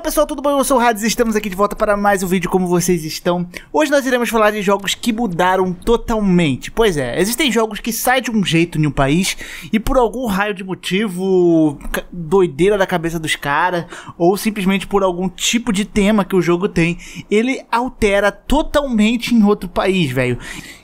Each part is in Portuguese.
Olá pessoal, tudo bom? Eu sou o Hades e estamos aqui de volta para mais um vídeo como vocês estão. Hoje nós iremos falar de jogos que mudaram totalmente. Pois é, existem jogos que saem de um jeito em um país e por algum raio de motivo, doideira da cabeça dos caras, ou simplesmente por algum tipo de tema que o jogo tem, ele altera totalmente em outro país, velho.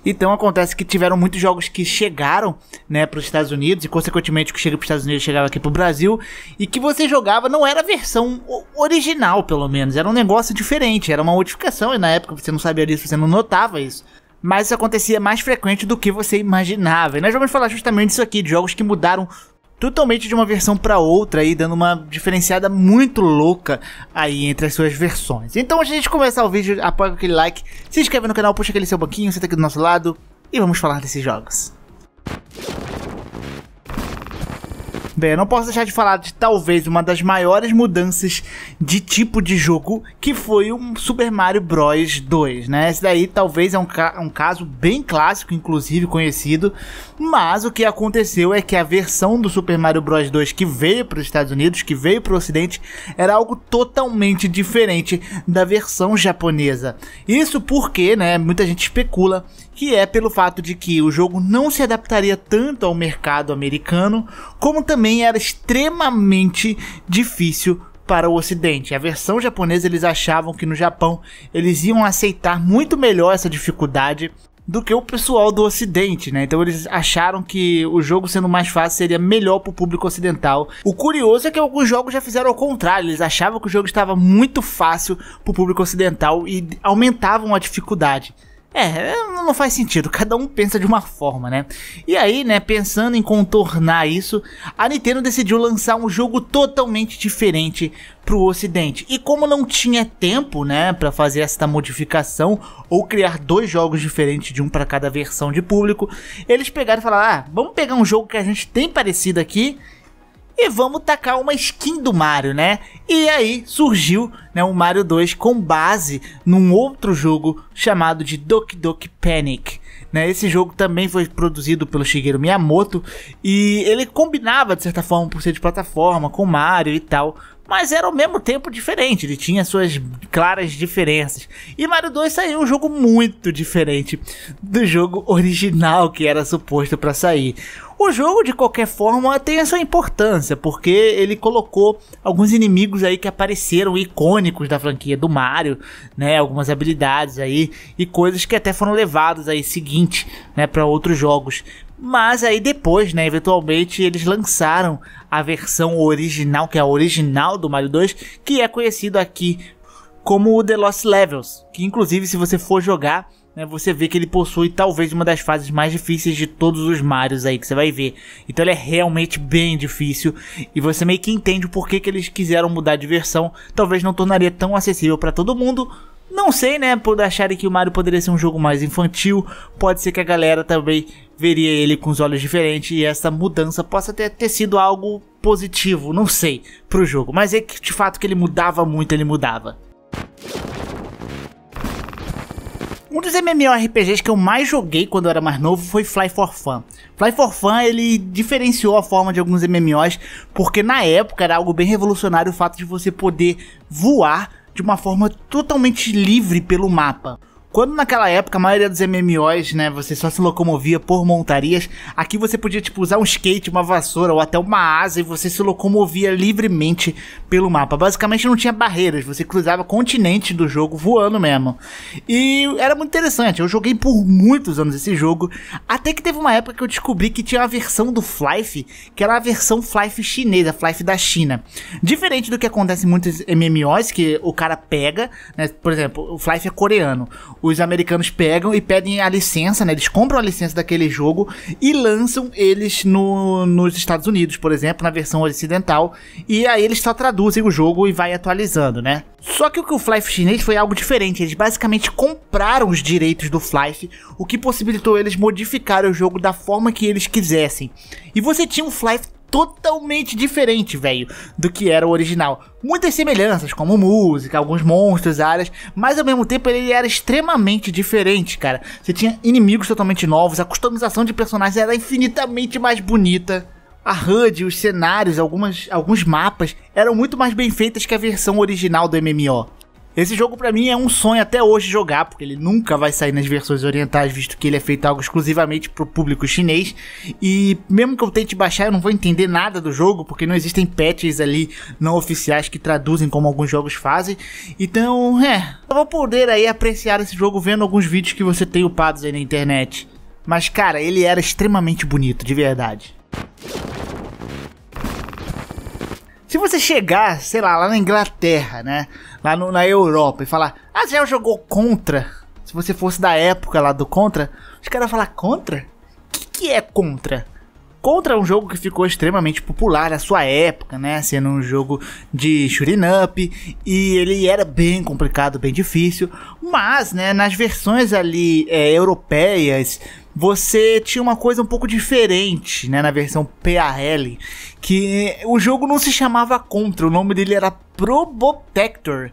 Então acontece que tiveram muitos jogos que chegaram, né, para os Estados Unidos e consequentemente o que chega para os Estados Unidos chegava aqui para o Brasil e que você jogava não era a versão original, pelo menos, era um negócio diferente, era uma modificação e na época você não sabia disso, você não notava isso mas isso acontecia mais frequente do que você imaginava. E nós vamos falar justamente disso aqui, de jogos que mudaram totalmente de uma versão para outra aí, dando uma diferenciada muito louca aí entre as suas versões. Então, antes de a gente começar o vídeo, apoia aquele like, se inscreve no canal, puxa aquele seu banquinho, senta aqui do nosso lado e vamos falar desses jogos. Bem, eu não posso deixar de falar de talvez uma das maiores mudanças de tipo de jogo, que foi o Super Mario Bros 2, né? Esse daí talvez é um, ca um caso bem clássico, inclusive conhecido, mas o que aconteceu é que a versão do Super Mario Bros 2 que veio para os Estados Unidos, que veio para o Ocidente, era algo totalmente diferente da versão japonesa. Isso porque, né, muita gente especula que é pelo fato de que o jogo não se adaptaria tanto ao mercado americano, como também também era extremamente difícil para o ocidente. A versão japonesa eles achavam que no Japão eles iam aceitar muito melhor essa dificuldade do que o pessoal do ocidente, né? Então eles acharam que o jogo sendo mais fácil seria melhor para o público ocidental. O curioso é que alguns jogos já fizeram ao contrário, eles achavam que o jogo estava muito fácil para o público ocidental e aumentavam a dificuldade. É, não faz sentido, cada um pensa de uma forma, né? E aí, né, pensando em contornar isso, a Nintendo decidiu lançar um jogo totalmente diferente pro ocidente. E como não tinha tempo, né, para fazer esta modificação ou criar dois jogos diferentes de um para cada versão de público, eles pegaram e falaram: "Ah, vamos pegar um jogo que a gente tem parecido aqui e vamos tacar uma skin do Mario, né? E aí surgiu né, o Mario 2 com base num outro jogo chamado de Doki Doki Panic. Né? Esse jogo também foi produzido pelo Shigeru Miyamoto e ele combinava, de certa forma, por ser de plataforma, com Mario e tal, mas era ao mesmo tempo diferente, ele tinha suas claras diferenças. E Mario 2 saiu um jogo muito diferente do jogo original que era suposto para sair. O jogo, de qualquer forma, tem a sua importância, porque ele colocou alguns inimigos aí que apareceram icônicos da franquia do Mario, né? Algumas habilidades aí e coisas que até foram levadas aí seguinte, né, para outros jogos. Mas aí depois, né, eventualmente eles lançaram a versão original, que é a original do Mario 2, que é conhecido aqui como o The Lost Levels, que inclusive se você for jogar, né, você vê que ele possui talvez uma das fases mais difíceis de todos os Marios aí que você vai ver. Então ele é realmente bem difícil e você meio que entende o porquê que eles quiseram mudar de versão. Talvez não tornaria tão acessível para todo mundo, não sei, né? Por acharem que o Mario poderia ser um jogo mais infantil, pode ser que a galera também veria ele com os olhos diferentes e essa mudança possa ter, ter sido algo positivo, não sei, pro jogo. Mas é que de fato que ele mudava muito, ele mudava. Um dos MMORPGs que eu mais joguei quando eu era mais novo foi Fly for Fun. Fly for Fun, ele diferenciou a forma de alguns MMOs, porque na época era algo bem revolucionário o fato de você poder voar de uma forma totalmente livre pelo mapa. Quando naquela época a maioria dos MMOs, né, você só se locomovia por montarias, aqui você podia tipo usar um skate, uma vassoura ou até uma asa e você se locomovia livremente pelo mapa. Basicamente não tinha barreiras, você cruzava continente do jogo voando mesmo. E era muito interessante. Eu joguei por muitos anos esse jogo, até que teve uma época que eu descobri que tinha uma versão do Flife, que era a versão Flife chinesa, Flife da China. Diferente do que acontece em muitos MMOs que o cara pega, né, por exemplo, o Flife é coreano os americanos pegam e pedem a licença, né? Eles compram a licença daquele jogo e lançam eles no, nos Estados Unidos, por exemplo, na versão ocidental. E aí eles só traduzem o jogo e vai atualizando, né? Só que o que o Flife chinês foi algo diferente. Eles basicamente compraram os direitos do Flife, o que possibilitou eles modificar o jogo da forma que eles quisessem. E você tinha um Flife totalmente diferente, velho, do que era o original. Muitas semelhanças, como música, alguns monstros, áreas, mas ao mesmo tempo ele era extremamente diferente, cara. Você tinha inimigos totalmente novos, a customização de personagens era infinitamente mais bonita. A HUD, os cenários, algumas, alguns mapas eram muito mais bem feitas que a versão original do MMO. Esse jogo para mim é um sonho até hoje jogar, porque ele nunca vai sair nas versões orientais, visto que ele é feito algo exclusivamente pro público chinês. E mesmo que eu tente baixar, eu não vou entender nada do jogo, porque não existem patches ali não oficiais que traduzem como alguns jogos fazem. Então, é, eu vou poder aí apreciar esse jogo vendo alguns vídeos que você tem upados aí na internet. Mas cara, ele era extremamente bonito, de verdade. Se você chegar, sei lá, lá na Inglaterra, né? Lá no, na Europa e falar, ah, já jogou contra? Se você fosse da época lá do contra, os caras falar contra? O que, que é contra? Contra é um jogo que ficou extremamente popular na sua época, né? Sendo um jogo de shooting up e ele era bem complicado, bem difícil, mas, né, nas versões ali é, europeias você tinha uma coisa um pouco diferente, né, na versão PAL, que o jogo não se chamava Contra, o nome dele era Probotector.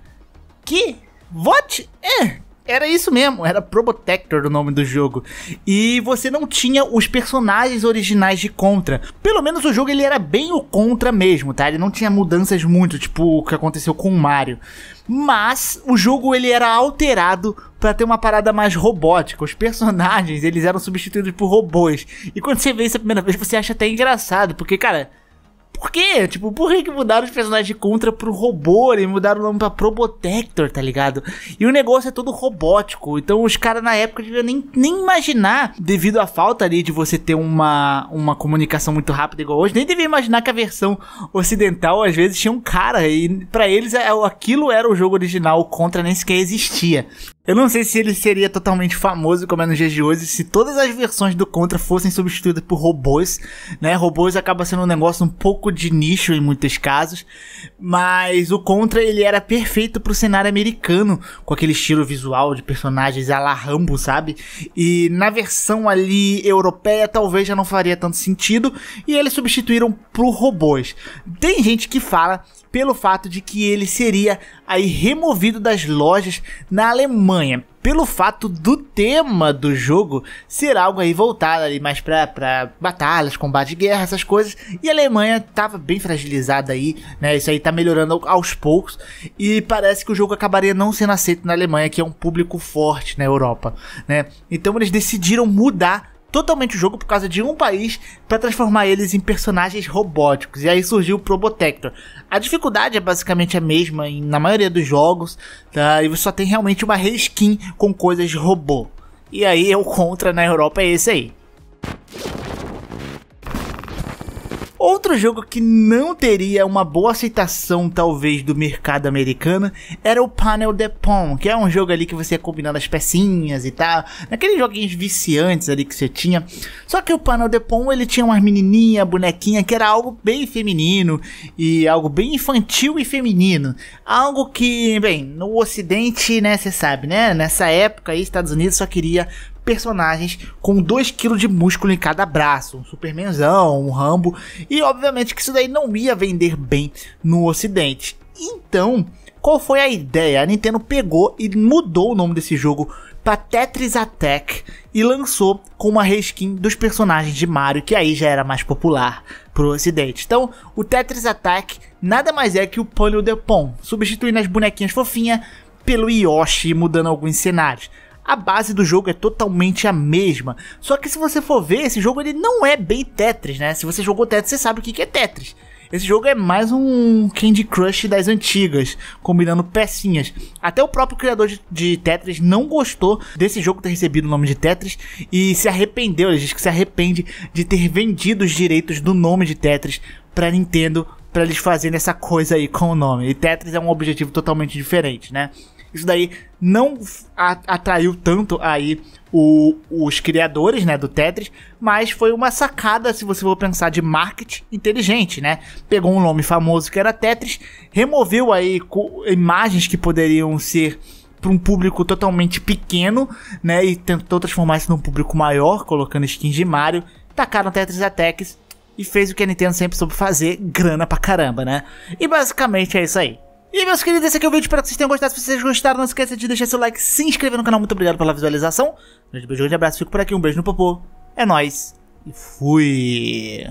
Que? What? É, era isso mesmo, era Probotector o nome do jogo. E você não tinha os personagens originais de Contra. Pelo menos o jogo ele era bem o Contra mesmo, tá? Ele não tinha mudanças muito, tipo o que aconteceu com o Mario. Mas o jogo ele era alterado para ter uma parada mais robótica. Os personagens, eles eram substituídos por robôs. E quando você vê isso a primeira vez, você acha até engraçado, porque cara, por quê? Tipo, por que mudaram os personagens de Contra pro robô e mudaram o nome pra Probotector, tá ligado? E o negócio é todo robótico. Então os caras na época deviam nem, nem imaginar, devido à falta ali de você ter uma, uma comunicação muito rápida igual hoje, nem devia imaginar que a versão ocidental às vezes tinha um cara e para eles é, aquilo era o jogo original, o Contra nem sequer existia. Eu não sei se ele seria totalmente famoso como é nos dias de hoje se todas as versões do Contra fossem substituídas por robôs, né? Robôs acaba sendo um negócio um pouco de nicho em muitos casos, mas o Contra ele era perfeito pro cenário americano, com aquele estilo visual de personagens a la Rambo, sabe? E na versão ali europeia talvez já não faria tanto sentido e eles substituíram por robôs. Tem gente que fala pelo fato de que ele seria aí removido das lojas na Alemanha Alemanha, pelo fato do tema do jogo ser algo aí voltado ali mais pra, pra batalhas, combate de guerra, essas coisas. E a Alemanha tava bem fragilizada aí, né? Isso aí tá melhorando aos poucos. E parece que o jogo acabaria não sendo aceito na Alemanha, que é um público forte na Europa, né? Então eles decidiram mudar totalmente o jogo por causa de um país para transformar eles em personagens robóticos. E aí surgiu o Probotector. A dificuldade é basicamente a mesma em, na maioria dos jogos, tá? E você só tem realmente uma reskin com coisas de robô. E aí é o contra na Europa é esse aí. Outro jogo que não teria uma boa aceitação, talvez, do mercado americano era o Panel de Pon, que é um jogo ali que você ia é combinando as pecinhas e tal, aqueles joguinhos viciantes ali que você tinha. Só que o Panel de Pon ele tinha umas menininha, bonequinha, que era algo bem feminino e algo bem infantil e feminino. Algo que, bem, no ocidente, né, você sabe, né, nessa época aí, Estados Unidos só queria personagens com 2 kg de músculo em cada braço, um Supermanzão, um Rambo, e obviamente que isso daí não ia vender bem no ocidente. Então, qual foi a ideia? A Nintendo pegou e mudou o nome desse jogo para Tetris Attack e lançou com uma reskin dos personagens de Mario, que aí já era mais popular pro ocidente. Então, o Tetris Attack nada mais é que o Puzzle the Pon, substituindo as bonequinhas fofinhas pelo Yoshi, mudando alguns cenários. A base do jogo é totalmente a mesma. Só que se você for ver, esse jogo ele não é bem Tetris, né? Se você jogou Tetris, você sabe o que é Tetris. Esse jogo é mais um Candy Crush das antigas, combinando pecinhas. Até o próprio criador de, de, Tetris não gostou desse jogo ter recebido o nome de Tetris e se arrependeu. Ele diz que se arrepende de ter vendido os direitos do nome de Tetris para Nintendo para eles fazerem essa coisa aí com o nome. E Tetris é um objetivo totalmente diferente, né? isso daí não atraiu tanto aí o, os criadores, né, do Tetris, mas foi uma sacada, se você for pensar, de marketing inteligente, né? Pegou um nome famoso que era Tetris, removeu aí imagens que poderiam ser para um público totalmente pequeno, né, e tentou transformar isso num público maior, colocando skins de Mario, tacaram Tetris Attacks e fez o que a Nintendo sempre soube fazer, grana pra caramba, né? E basicamente é isso aí. E meus queridos, esse aqui é o vídeo, espero que vocês tenham gostado. Se vocês gostaram, não esqueça de deixar seu like, se inscrever no canal. Muito obrigado pela visualização. Um beijo, um grande abraço, fico por aqui, um beijo no popô. É nóis e fui!